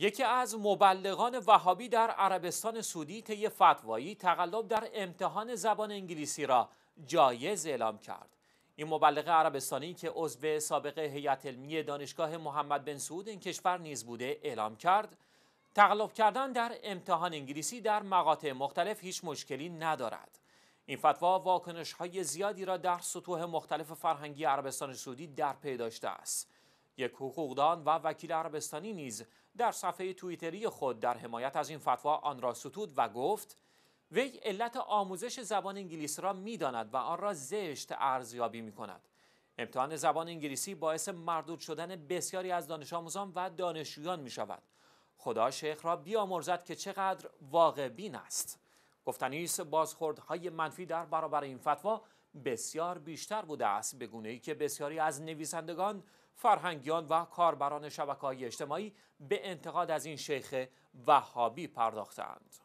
یکی از مبلغان وهابی در عربستان سعودی طی فتوایی تقلب در امتحان زبان انگلیسی را جایز اعلام کرد این مبلغ عربستانی که عضو سابق هیئت علمی دانشگاه محمد بن سعود این کشور نیز بوده اعلام کرد تقلب کردن در امتحان انگلیسی در مقاطع مختلف هیچ مشکلی ندارد این فتوا واکنش های زیادی را در سطوح مختلف فرهنگی عربستان سعودی در پی داشته است یک حقوقدان و وکیل عربستانی نیز در صفحه توییتری خود در حمایت از این فتوا آن را ستود و گفت وی علت آموزش زبان انگلیسی را میداند و آن را زشت ارزیابی می کند. امتحان زبان انگلیسی باعث مردود شدن بسیاری از دانش آموزان و دانشجویان می شود. خدا شیخ را بیامرزد که چقدر واقع بین است. گفتنی بازخورد بازخوردهای منفی در برابر این فتوا بسیار بیشتر بوده است به گونه ای که بسیاری از نویسندگان، فرهنگیان و کاربران شبکه‌های اجتماعی به انتقاد از این شیخ وهابی پرداختند.